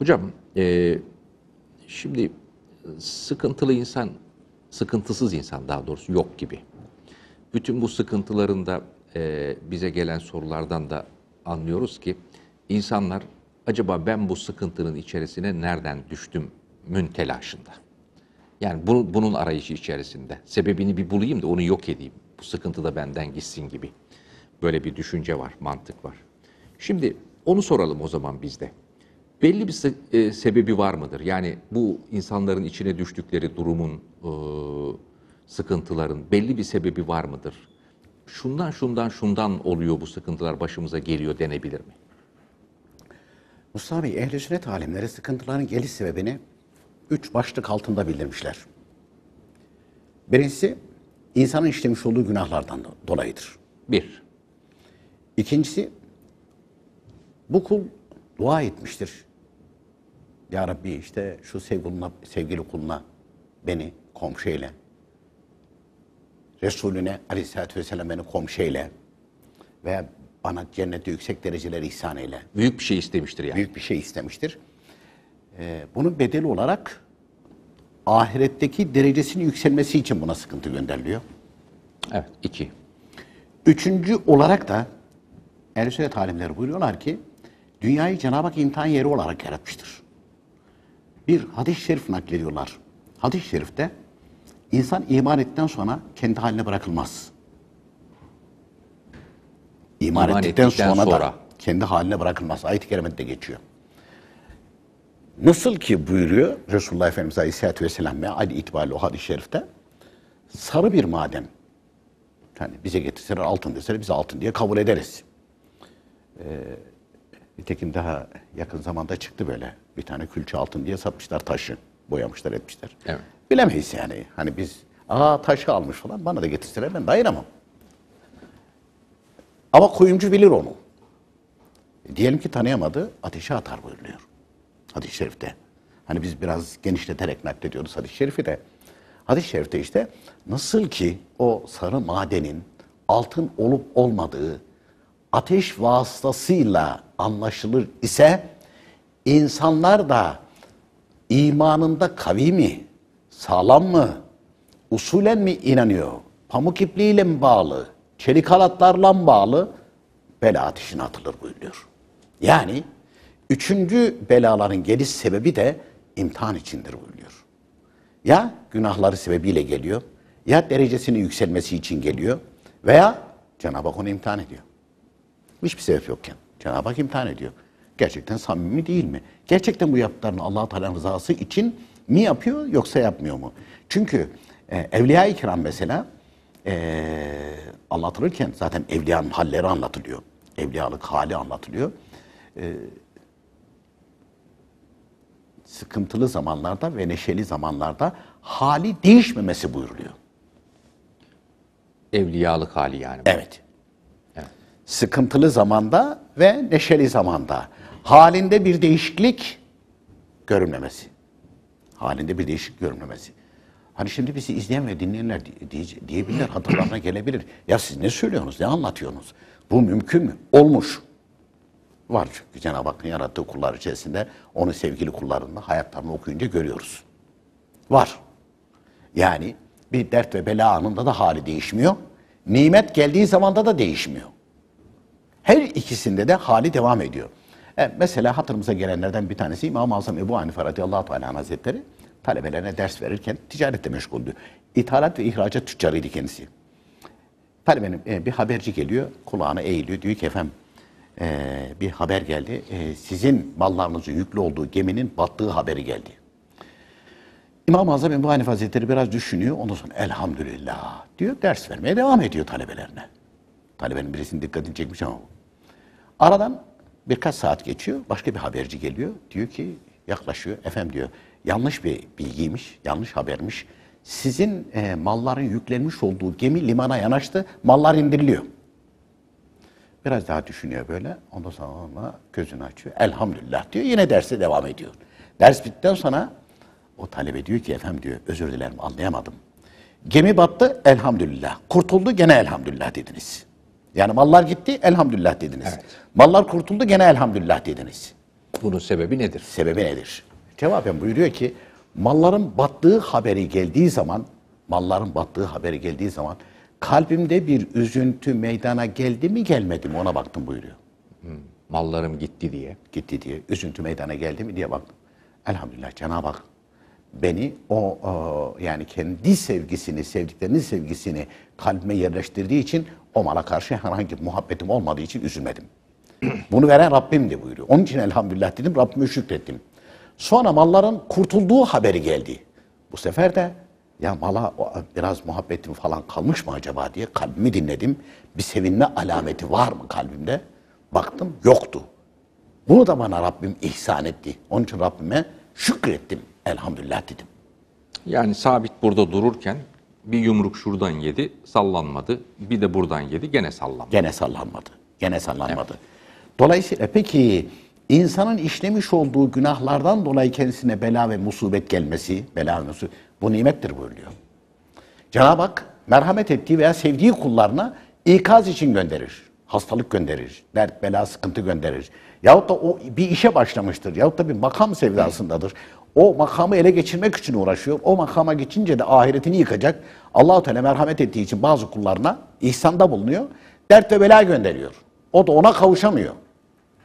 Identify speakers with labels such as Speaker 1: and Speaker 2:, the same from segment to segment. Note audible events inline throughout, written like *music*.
Speaker 1: Hocam e, şimdi sıkıntılı insan, sıkıntısız insan daha doğrusu yok gibi. Bütün bu sıkıntılarında e, bize gelen sorulardan da anlıyoruz ki insanlar acaba ben bu sıkıntının içerisine nereden düştüm mün telaşında. Yani bu, bunun arayışı içerisinde. Sebebini bir bulayım da onu yok edeyim. Bu sıkıntı da benden gitsin gibi. Böyle bir düşünce var, mantık var. Şimdi onu soralım o zaman bizde belli bir se e, sebebi var mıdır? Yani bu insanların içine düştükleri durumun, e, sıkıntıların belli bir sebebi var mıdır? Şundan şundan şundan oluyor bu sıkıntılar başımıza geliyor denebilir mi?
Speaker 2: Mustafa Bey, ehl sünnet alimleri sıkıntıların geliş sebebini üç başlık altında bildirmişler. Birincisi, insanın işlemiş olduğu günahlardan dolayıdır. Bir. İkincisi, bu kul dua etmiştir. Ya Rabbi işte şu sevgiluna, sevgili kuluna beni komşu Resulüne aleyhissalatü vesselam beni komşu ve bana cennette yüksek dereceleri ihsan eyle. Büyük bir şey istemiştir yani. Büyük bir şey istemiştir. Ee, bunun bedeli olarak ahiretteki derecesinin yükselmesi için buna sıkıntı gönderiliyor. Evet, iki. Üçüncü olarak da Ehl-i Sünnet alimleri buyuruyorlar ki dünyayı Cenab-ı Hak imtihan yeri olarak yaratmıştır bir hadis-i şerif naklediyorlar. Hadis-i şerifte insan iman ettikten sonra kendi haline bırakılmaz. İman, iman ettikten, ettikten sonra, sonra da kendi haline bırakılmaz. Ayet-i Kerime'de geçiyor. Nasıl ki buyuruyor Resulullah Efendimiz Aleyhisselatü Vesselam ve itibariyle o hadis-i şerifte sarı bir maden. Yani bize getirseler altın deseler biz altın diye kabul ederiz. Ee, Nitekim daha yakın zamanda çıktı böyle. Bir tane külçe altın diye satmışlar taşı. Boyamışlar etmişler. Evet. Bilemeyiz yani. Hani biz aa taşı almış falan bana da getirseler ben dayanamam. Ama kuyumcu bilir onu. Diyelim ki tanıyamadı, ateşe atar buyuruyor. Hadis-i Şerif'te. Hani biz biraz genişleterek naklediyoruz Hadis-i Şerif'i de. Hadis-i Şerif'te işte nasıl ki o sarı madenin altın olup olmadığı ateş vasıtasıyla anlaşılır ise insanlar da imanında kavi mi, sağlam mı, usulen mi inanıyor? Pamuk ipliğiyle mi bağlı, çelik halatlarla mı bağlı? Bela ateşine atılır buyuruyor. Yani üçüncü belaların geliş sebebi de imtihan içindir buyuruyor. Ya günahları sebebiyle geliyor, ya derecesinin yükselmesi için geliyor veya Cenab-ı Hak onu imtihan ediyor hiçbir sebep yokken Cenab-ı Hak imtihan ediyor. Gerçekten samimi değil mi? Gerçekten bu yaptıklarını allah Teala'nın rızası için mi yapıyor yoksa yapmıyor mu? Çünkü e, Evliya-i Kiram mesela e, anlatılırken zaten evliyanın halleri anlatılıyor. Evliyalık hali anlatılıyor. E, sıkıntılı zamanlarda ve neşeli zamanlarda hali değişmemesi buyuruluyor. Evliyalık hali yani. Evet sıkıntılı zamanda ve neşeli zamanda halinde bir değişiklik görünmemesi. Halinde bir değişiklik görünmemesi. Hani şimdi bizi izleyen ve dinleyenler diye, diyebilirler, *clears throat* hatırlarına gelebilir. Ya siz ne söylüyorsunuz, ne anlatıyorsunuz? Bu mümkün mü? Olmuş. Var çünkü Cenab-ı Hakk'ın yarattığı kullar içerisinde onu sevgili kullarında hayatlarını okuyunca görüyoruz. Var. Yani bir dert ve bela anında da hali değişmiyor. Nimet geldiği zamanda da değişmiyor. Her ikisinde de hali devam ediyor. E, mesela hatırımıza gelenlerden bir tanesi İmam-ı Azam Ebu Hanife radıyallahu anh hazretleri talebelerine ders verirken ticarette meşguldü. İthalat ve ihracat tüccarıydı kendisi. Talebenin e, bir haberci geliyor, kulağına eğiliyor. Diyor ki efendim e, bir haber geldi. E, sizin mallarınızın yüklü olduğu geminin battığı haberi geldi. İmam-ı Azam Ebu Hanife Hazretleri biraz düşünüyor. Ondan sonra elhamdülillah diyor. Ders vermeye devam ediyor talebelerine. Talebenin birisinin dikkatini çekmiş ama Aradan birkaç saat geçiyor. Başka bir haberci geliyor. Diyor ki yaklaşıyor. Efendim diyor yanlış bir bilgiymiş, yanlış habermiş. Sizin e, malların yüklenmiş olduğu gemi limana yanaştı. Mallar indiriliyor. Biraz daha düşünüyor böyle. Ondan sonra gözünü açıyor. Elhamdülillah diyor. Yine derse devam ediyor. Ders bittikten sonra o talebe diyor ki efendim diyor özür dilerim anlayamadım. Gemi battı elhamdülillah. Kurtuldu gene elhamdülillah dediniz. Yani mallar gitti elhamdülillah dediniz. Evet. Mallar kurtuldu gene elhamdülillah dediniz. Bunun sebebi nedir? Sebebi nedir? Cevaben buyuruyor ki malların battığı haberi geldiği zaman malların battığı haberi geldiği zaman kalbimde bir üzüntü meydana geldi mi gelmedi mi ona baktım buyuruyor. Hmm, mallarım gitti diye. Gitti diye. Üzüntü meydana geldi mi diye baktım. Elhamdülillah Cenab-ı Hak beni o, o e, yani kendi sevgisini, sevdiklerinin sevgisini kalbime yerleştirdiği için o mala karşı herhangi bir muhabbetim olmadığı için üzülmedim. *clears throat* Bunu veren Rabbimdi buyuruyor. Onun için elhamdülillah dedim, Rabbime şükrettim. Sonra malların kurtulduğu haberi geldi. Bu sefer de ya mala biraz muhabbetim falan kalmış mı acaba diye kalbimi dinledim. Bir sevinme alameti var mı kalbimde? Baktım yoktu. Bunu da bana Rabbim ihsan etti. Onun için Rabbime şükrettim. Elhamdülillah dedim. Yani sabit burada dururken bir yumruk şuradan
Speaker 1: yedi, sallanmadı. Bir de buradan yedi, gene sallanmadı. Gene sallanmadı. Gene sallanmadı. Evet.
Speaker 2: Dolayısıyla peki insanın işlemiş olduğu günahlardan dolayı kendisine bela ve musibet gelmesi, bela ve musibet bu nimettir buyuruyor. Cenab-ı Hak merhamet ettiği veya sevdiği kullarına ikaz için gönderir. Hastalık gönderir, dert, bela, sıkıntı gönderir. Yahut da o bir işe başlamıştır. Yahut da bir makam sevdasındadır. O makamı ele geçirmek için uğraşıyor. O makama geçince de ahiretini yıkacak. Allahu Teala merhamet ettiği için bazı kullarına ihsanda bulunuyor. Dert ve bela gönderiyor. O da ona kavuşamıyor.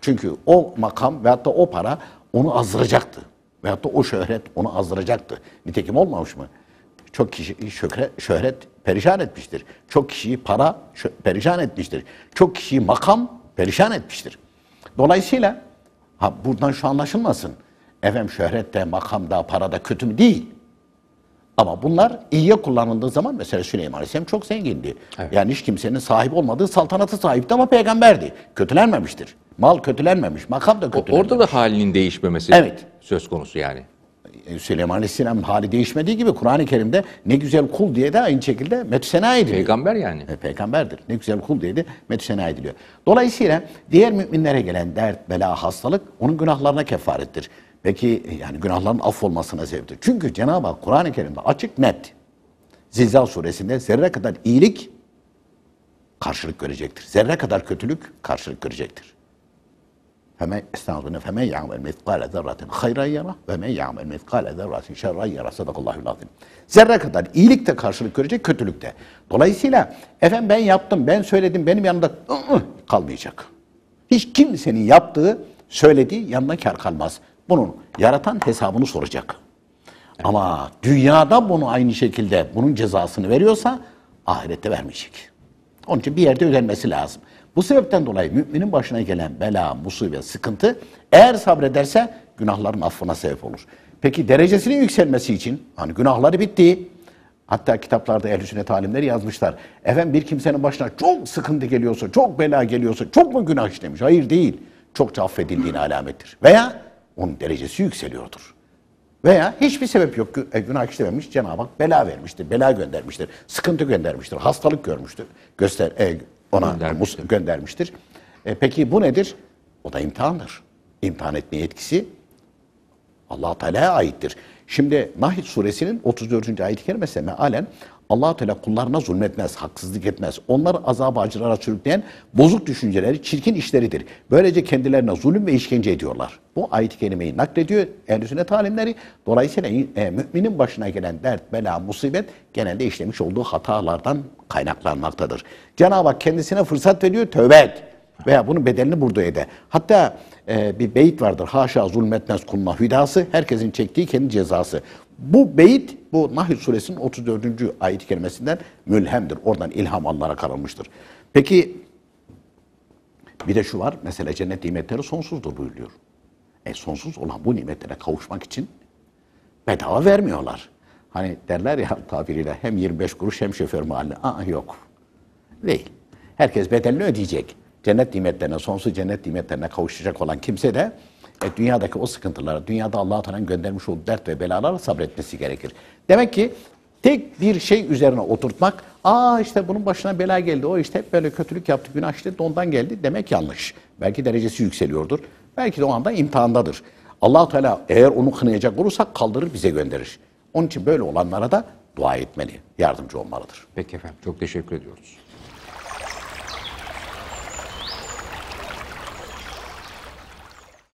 Speaker 2: Çünkü o makam veyahut da o para onu azdıracaktı. Veyahut da o şöhret onu azdıracaktı. Nitekim olmamış mı? Çok kişi şöhret, şöhret perişan etmiştir. Çok kişiyi para perişan etmiştir. Çok kişiyi makam perişan etmiştir. Dolayısıyla ha buradan şu anlaşılmasın. Efendim şöhret de, makam da, para da kötü mü? Değil. Ama bunlar iyiye kullanıldığı zaman mesela Süleyman Aleyhisselam çok zengindi. Evet. Yani hiç kimsenin sahip olmadığı saltanatı sahipti ama peygamberdi. Kötülenmemiştir. Mal kötülenmemiş, makam da kötülenmemiş. O, orada da halinin değişmemesi evet. söz konusu yani. E, Süleyman Aleyhisselam hali değişmediği gibi Kur'an-ı Kerim'de ne güzel kul diye de aynı şekilde metüsena ediliyor. Peygamber yani. E, peygamberdir. Ne güzel kul diye de metüsena ediliyor. Dolayısıyla diğer müminlere gelen dert, bela, hastalık onun günahlarına kefarettir. Peki yani günahların affolmasına sebeptir. Çünkü Cenab-ı Hak Kur'an-ı Kerim'de açık net. Zilzal suresinde zerre kadar iyilik karşılık görecektir. Zerre kadar kötülük karşılık görecektir. Feme estağfurullah feme ya'mel mitkale zerratin hayran yara ve men ya'mel mitkale zerratin şerran yara sadakallahu lazim. Zerre kadar iyilik de karşılık görecek kötülük de. Dolayısıyla efendim ben yaptım, ben söyledim, benim yanımda ı kalmayacak. Hiç kimsenin yaptığı, söylediği yanına kar kalmaz. Bunun yaratan hesabını soracak. Ama dünyada bunu aynı şekilde bunun cezasını veriyorsa ahirette vermeyecek. Onun için bir yerde ödenmesi lazım. Bu sebepten dolayı müminin başına gelen bela, musibet, sıkıntı eğer sabrederse günahların affına sebep olur. Peki derecesinin yükselmesi için hani günahları bitti. Hatta kitaplarda ehl-i sünnet alimleri yazmışlar. Efendim bir kimsenin başına çok sıkıntı geliyorsa, çok bela geliyorsa çok mu günah işlemiş? Hayır değil. Çokça affedildiğini alamettir. Veya onun derecesi yükseliyordur. Veya hiçbir sebep yok e, günah işlememiş Cenab-ı Hak bela vermiştir, bela göndermiştir, sıkıntı göndermiştir, hastalık görmüştür, göster e, ona göndermiştir. göndermiştir. E, peki bu nedir? O da imtihandır. İmtihan etme yetkisi allah Teala'ya aittir. Şimdi Nahil suresinin 34. ayet-i kerimesine mealen allah Teala kullarına zulmetmez, haksızlık etmez. Onları azabı acılara sürükleyen bozuk düşünceleri, çirkin işleridir. Böylece kendilerine zulüm ve işkence ediyorlar. Bu ayet-i kerimeyi naklediyor ehl sünnet talimleri. Dolayısıyla e, müminin başına gelen dert, bela, musibet genelde işlemiş olduğu hatalardan kaynaklanmaktadır. Cenab-ı Hak kendisine fırsat veriyor, tövbe et. Veya bunun bedelini burada ede. Hatta e, bir beyit vardır. Haşa zulmetmez kuluna hüdası. Herkesin çektiği kendi cezası. Bu beyit bu Nahl suresinin 34. ayet kelimesinden mülhemdir. Oradan ilham anlara karılmıştır. Peki bir de şu var. Mesela cennet nimetleri sonsuzdur buyuruyor. E sonsuz olan bu nimetlere kavuşmak için bedava vermiyorlar. Hani derler ya *laughs* tabiriyle hem 25 kuruş hem şoför mahalli. Aa yok. Değil. Herkes bedelini ödeyecek cennet nimetlerine, sonsuz cennet nimetlerine kavuşacak olan kimse de e, dünyadaki o sıkıntılara, dünyada Allah-u Teala'nın göndermiş olduğu dert ve belalara sabretmesi gerekir. Demek ki tek bir şey üzerine oturtmak, aa işte bunun başına bela geldi, o işte hep böyle kötülük yaptı, günah işledi, ondan geldi demek yanlış. Belki derecesi yükseliyordur, belki de o anda imtihandadır. allah Teala eğer onu kınayacak olursak kaldırır bize gönderir. Onun için böyle olanlara da dua etmeli, yardımcı olmalıdır. Peki efendim, çok teşekkür ediyoruz.